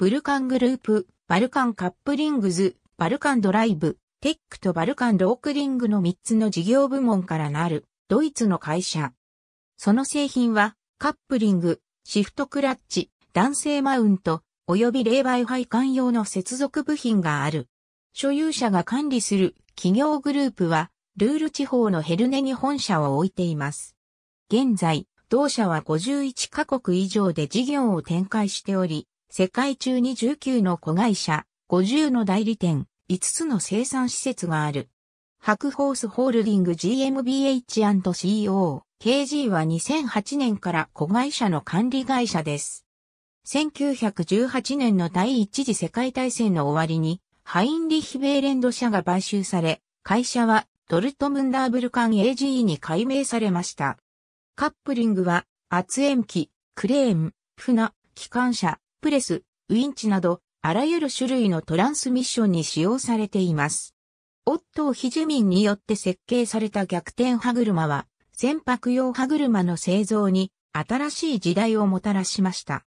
ブルカングループ、バルカンカップリングズ、バルカンドライブ、テックとバルカンロークリングの3つの事業部門からなる、ドイツの会社。その製品は、カップリング、シフトクラッチ、男性マウント、及び霊媒配管用の接続部品がある。所有者が管理する企業グループは、ルール地方のヘルネに本社を置いています。現在、同社は51カ国以上で事業を展開しており、世界中に19の子会社、50の代理店、5つの生産施設がある。白ホースホールディング GmbH&CO、KG は2008年から子会社の管理会社です。1918年の第一次世界大戦の終わりに、ハインリヒ・ベーレンド社が買収され、会社はドルトムンダーブルカン AG に改名されました。カップリングは、圧煙機、クレーン、船、機関車、プレス、ウィンチなど、あらゆる種類のトランスミッションに使用されています。オットー・ヒジュミンによって設計された逆転歯車は、船舶用歯車の製造に新しい時代をもたらしました。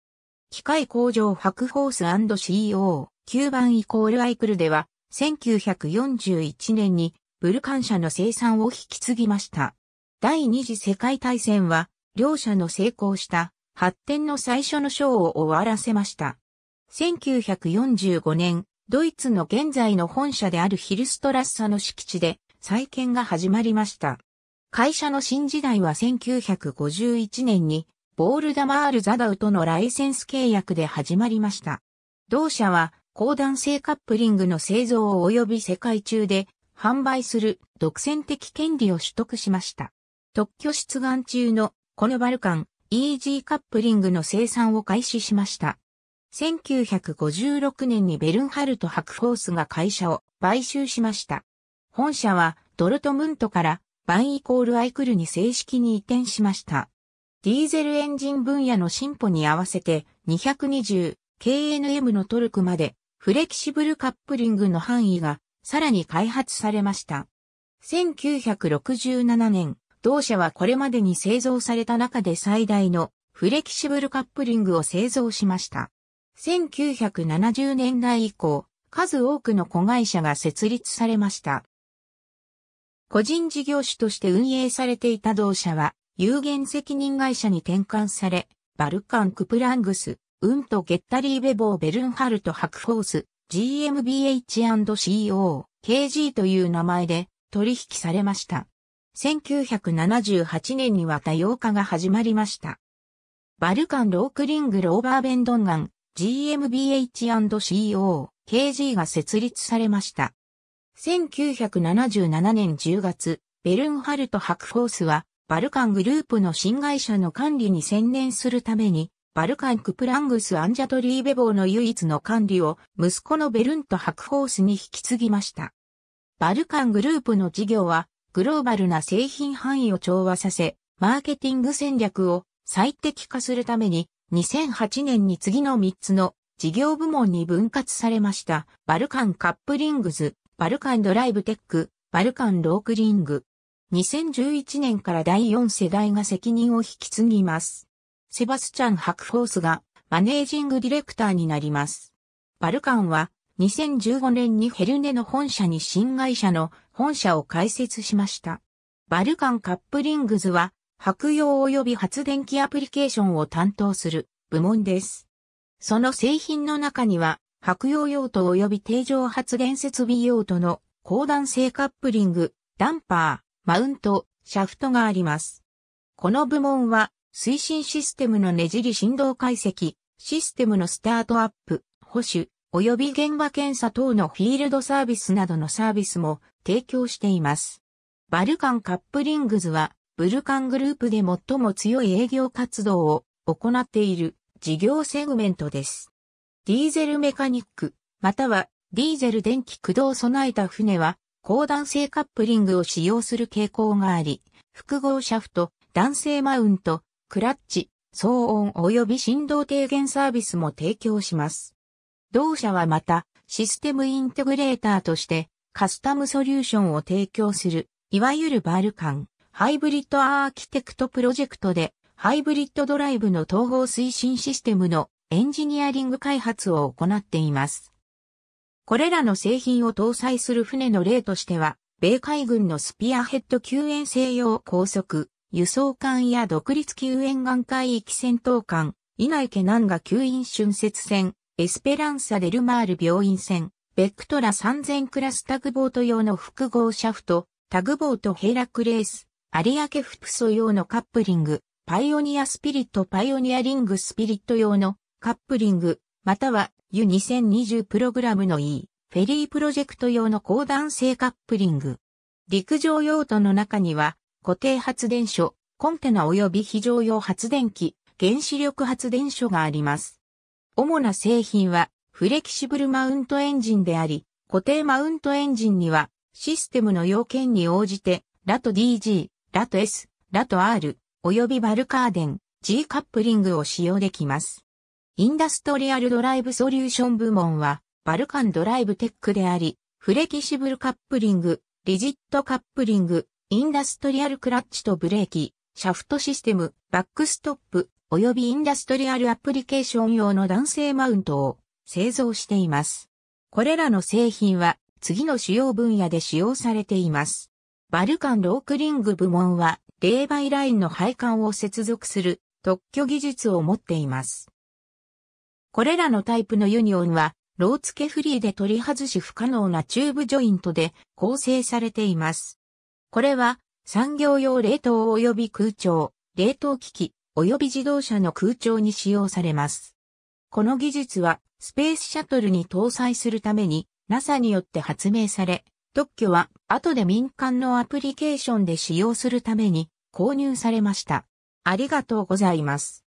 機械工場白ホース &CEO、9番イコールアイクルでは、1941年にブルカン社の生産を引き継ぎました。第二次世界大戦は、両社の成功した発展の最初の章を終わらせました。1945年、ドイツの現在の本社であるヒルストラッサの敷地で再建が始まりました。会社の新時代は1951年にボールダマール・ザダウとのライセンス契約で始まりました。同社は高弾性カップリングの製造及び世界中で販売する独占的権利を取得しました。特許出願中のこのバルカン、イージーカップリングの生産を開始しました。1956年にベルンハルト・ハクフォースが会社を買収しました。本社はドルトムントからバンイコールアイクルに正式に移転しました。ディーゼルエンジン分野の進歩に合わせて 220kNM のトルクまでフレキシブルカップリングの範囲がさらに開発されました。1967年、同社はこれまでに製造された中で最大のフレキシブルカップリングを製造しました。1970年代以降、数多くの子会社が設立されました。個人事業主として運営されていた同社は、有限責任会社に転換され、バルカン・クプラングス、ウント・ゲッタリー・ベボー・ベルンハルト・ハクフォース、GMBH&CO、KG という名前で取引されました。1978年には多様化が始まりました。バルカンロークリングローバーベンドンガン GMBH&CO KG が設立されました。1977年10月、ベルンハルト・ハクフォースは、バルカングループの新会社の管理に専念するために、バルカンクプラングス・アンジャトリーベボーの唯一の管理を、息子のベルント・ハクフォースに引き継ぎました。バルカングループの事業は、グローバルな製品範囲を調和させ、マーケティング戦略を最適化するために、2008年に次の3つの事業部門に分割されました。バルカンカップリングズ、バルカンドライブテック、バルカンロークリング。2011年から第4世代が責任を引き継ぎます。セバスチャン・ハクフォースがマネージングディレクターになります。バルカンは2015年にヘルネの本社に新会社の本社を開設しました。バルカンカップリングズは、白用及び発電機アプリケーションを担当する部門です。その製品の中には、白用用途及び定常発電設備用途の高段性カップリング、ダンパー、マウント、シャフトがあります。この部門は、推進システムのねじり振動解析、システムのスタートアップ、保守、及び現場検査等のフィールドサービスなどのサービスも提供しています。バルカンカップリングズは、ブルカングループで最も強い営業活動を行っている事業セグメントです。ディーゼルメカニック、またはディーゼル電気駆動を備えた船は、高弾性カップリングを使用する傾向があり、複合シャフト、弾性マウント、クラッチ、騒音及び振動低減サービスも提供します。同社はまた、システムインテグレーターとして、カスタムソリューションを提供する、いわゆるバルカン、ハイブリッドアーキテクトプロジェクトで、ハイブリッドドライブの統合推進システムのエンジニアリング開発を行っています。これらの製品を搭載する船の例としては、米海軍のスピアヘッド救援西用高速、輸送艦や独立救援艦海域戦闘艦、稲池南が吸引春節船、エスペランサ・デルマール病院船、ベクトラ3000クラスタグボート用の複合シャフト、タグボートヘラクレース、有明フプソ用のカップリング、パイオニアスピリットパイオニアリングスピリット用のカップリング、または U2020 プログラムの E、フェリープロジェクト用の高弾性カップリング。陸上用途の中には、固定発電所、コンテナ及び非常用発電機、原子力発電所があります。主な製品は、フレキシブルマウントエンジンであり、固定マウントエンジンには、システムの要件に応じて、ラト DG、ラト S、ラト R、およびバルカーデン、G カップリングを使用できます。インダストリアルドライブソリューション部門は、バルカンドライブテックであり、フレキシブルカップリング、リジットカップリング、インダストリアルクラッチとブレーキ、シャフトシステム、バックストップ、およびインダストリアルアプリケーション用の男性マウントを製造しています。これらの製品は次の主要分野で使用されています。バルカンロークリング部門は、霊媒ラインの配管を接続する特許技術を持っています。これらのタイプのユニオンは、ロー付けフリーで取り外し不可能なチューブジョイントで構成されています。これは、産業用冷凍及び空調、冷凍機器、及び自動車の空調に使用されます。この技術はスペースシャトルに搭載するために NASA によって発明され、特許は後で民間のアプリケーションで使用するために購入されました。ありがとうございます。